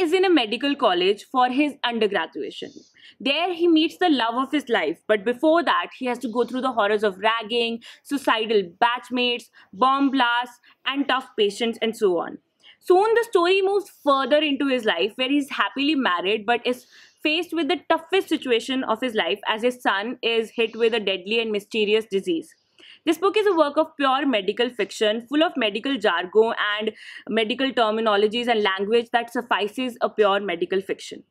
is in a medical college for his undergraduation. There, he meets the love of his life, but before that, he has to go through the horrors of ragging, suicidal batchmates, bomb blasts, and tough patients, and so on. Soon, the story moves further into his life where he's happily married but is faced with the toughest situation of his life as his son is hit with a deadly and mysterious disease. This book is a work of pure medical fiction, full of medical jargon and medical terminologies and language that suffices a pure medical fiction.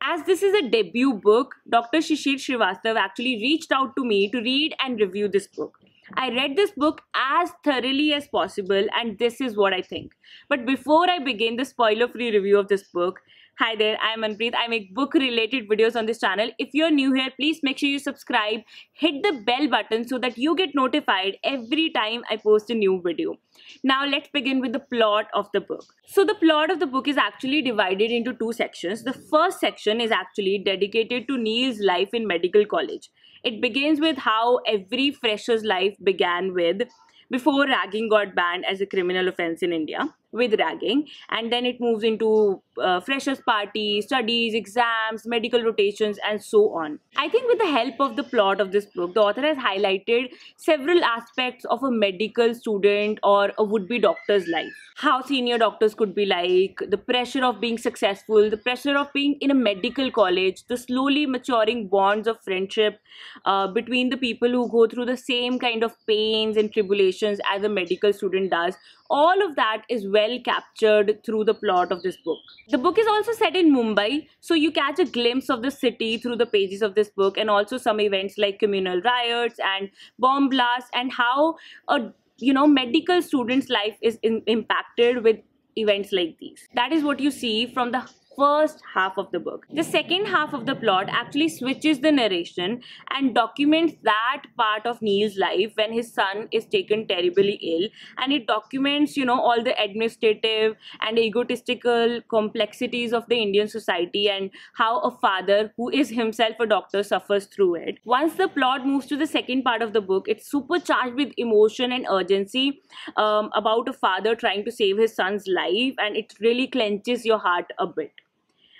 As this is a debut book, Dr. Shishir Srivastav actually reached out to me to read and review this book. I read this book as thoroughly as possible, and this is what I think. But before I begin the spoiler free review of this book, Hi there, I'm Manpreet. I make book related videos on this channel. If you're new here, please make sure you subscribe, hit the bell button so that you get notified every time I post a new video. Now let's begin with the plot of the book. So the plot of the book is actually divided into two sections. The first section is actually dedicated to Neil's life in medical college. It begins with how every fresher's life began with before ragging got banned as a criminal offense in India with ragging and then it moves into uh, freshers party studies exams medical rotations and so on i think with the help of the plot of this book the author has highlighted several aspects of a medical student or a would-be doctor's life how senior doctors could be like the pressure of being successful the pressure of being in a medical college the slowly maturing bonds of friendship uh, between the people who go through the same kind of pains and tribulations as a medical student does all of that is well well captured through the plot of this book. The book is also set in Mumbai, so you catch a glimpse of the city through the pages of this book and also some events like communal riots and bomb blasts and how a you know medical student's life is in, impacted with events like these. That is what you see from the first half of the book. The second half of the plot actually switches the narration and documents that part of Neil's life when his son is taken terribly ill and it documents, you know, all the administrative and egotistical complexities of the Indian society and how a father who is himself a doctor suffers through it. Once the plot moves to the second part of the book, it's supercharged with emotion and urgency um, about a father trying to save his son's life and it really clenches your heart a bit.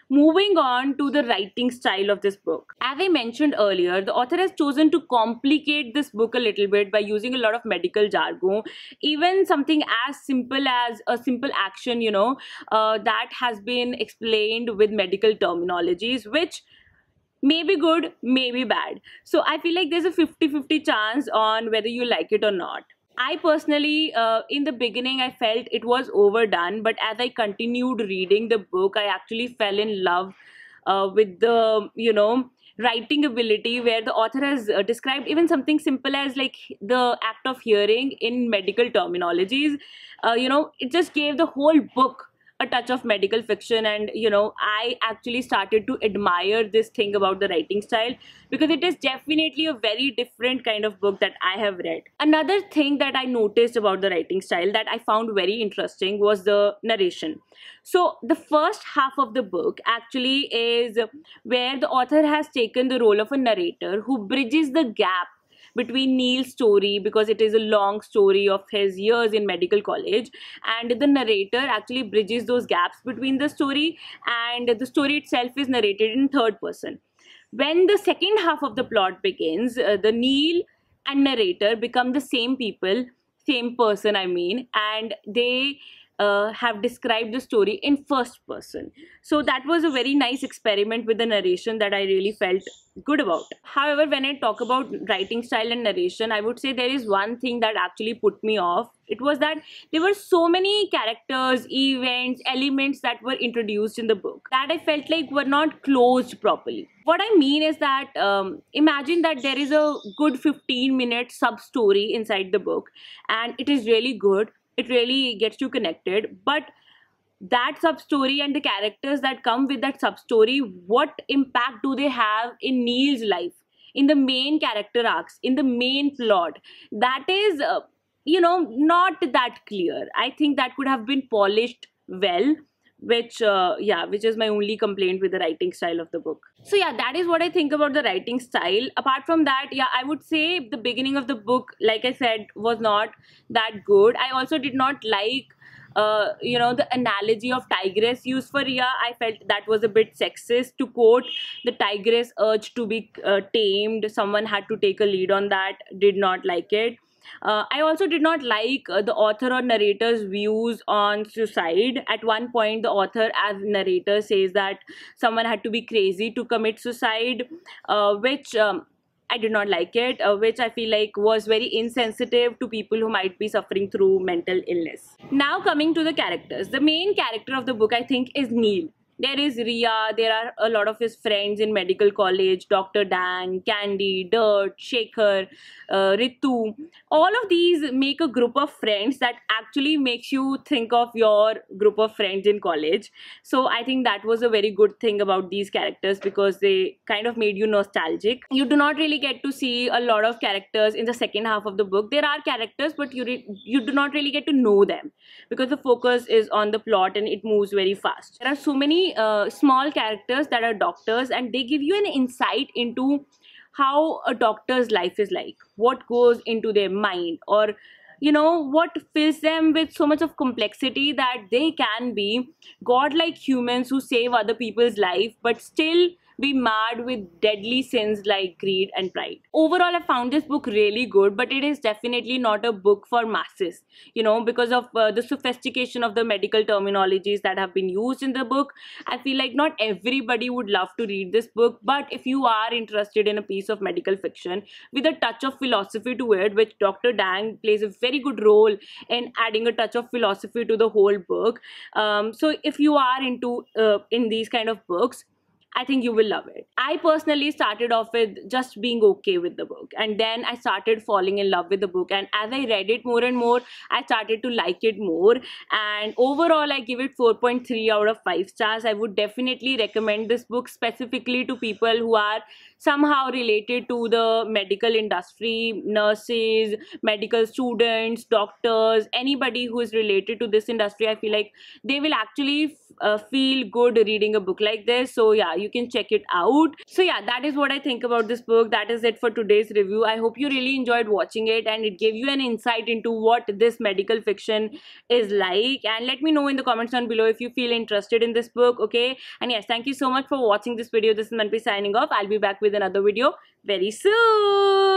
Moving on to the writing style of this book. As I mentioned earlier, the author has chosen to complicate this book a little bit by using a lot of medical jargon. Even something as simple as a simple action, you know, uh, that has been explained with medical terminologies, which may be good, may be bad. So I feel like there's a 50 50 chance on whether you like it or not. I personally, uh, in the beginning, I felt it was overdone, but as I continued reading the book, I actually fell in love uh, with the, you know, writing ability where the author has uh, described even something simple as like the act of hearing in medical terminologies. Uh, you know, it just gave the whole book a touch of medical fiction and you know i actually started to admire this thing about the writing style because it is definitely a very different kind of book that i have read another thing that i noticed about the writing style that i found very interesting was the narration so the first half of the book actually is where the author has taken the role of a narrator who bridges the gap between Neil's story because it is a long story of his years in medical college and the narrator actually bridges those gaps between the story and the story itself is narrated in third person. When the second half of the plot begins, uh, the Neil and narrator become the same people, same person I mean, and they uh, have described the story in first person. So that was a very nice experiment with the narration that I really felt good about. However, when I talk about writing style and narration, I would say there is one thing that actually put me off. It was that there were so many characters, events, elements that were introduced in the book that I felt like were not closed properly. What I mean is that um, imagine that there is a good 15 minute sub story inside the book and it is really good, it really gets you connected but that sub story and the characters that come with that sub story what impact do they have in neil's life in the main character arcs in the main plot that is uh, you know not that clear i think that could have been polished well which uh, yeah which is my only complaint with the writing style of the book so yeah that is what i think about the writing style apart from that yeah i would say the beginning of the book like i said was not that good i also did not like uh, you know the analogy of tigress used for Ria, I felt that was a bit sexist. To quote, the tigress urge to be uh, tamed. Someone had to take a lead on that. Did not like it. Uh, I also did not like uh, the author or narrator's views on suicide. At one point, the author as narrator says that someone had to be crazy to commit suicide, uh, which um, I did not like it, uh, which I feel like was very insensitive to people who might be suffering through mental illness. Now, coming to the characters. The main character of the book, I think, is Neil there is Ria, there are a lot of his friends in medical college, Dr. Dan, Candy, Dirt, Shaker, uh, Ritu. All of these make a group of friends that actually makes you think of your group of friends in college. So I think that was a very good thing about these characters because they kind of made you nostalgic. You do not really get to see a lot of characters in the second half of the book. There are characters but you, you do not really get to know them because the focus is on the plot and it moves very fast. There are so many uh, small characters that are doctors and they give you an insight into how a doctor's life is like what goes into their mind or you know what fills them with so much of complexity that they can be godlike humans who save other people's life but still be marred with deadly sins like greed and pride. Overall, I found this book really good, but it is definitely not a book for masses, you know, because of uh, the sophistication of the medical terminologies that have been used in the book. I feel like not everybody would love to read this book, but if you are interested in a piece of medical fiction with a touch of philosophy to it, which Dr. Dang plays a very good role in adding a touch of philosophy to the whole book. Um, so if you are into uh, in these kind of books, I think you will love it. I personally started off with just being okay with the book. And then I started falling in love with the book. And as I read it more and more, I started to like it more. And overall, I give it 4.3 out of 5 stars. I would definitely recommend this book specifically to people who are somehow related to the medical industry, nurses, medical students, doctors, anybody who is related to this industry. I feel like they will actually uh, feel good reading a book like this. So, yeah, you you can check it out so yeah that is what i think about this book that is it for today's review i hope you really enjoyed watching it and it gave you an insight into what this medical fiction is like and let me know in the comments down below if you feel interested in this book okay and yes thank you so much for watching this video this is manpi signing off i'll be back with another video very soon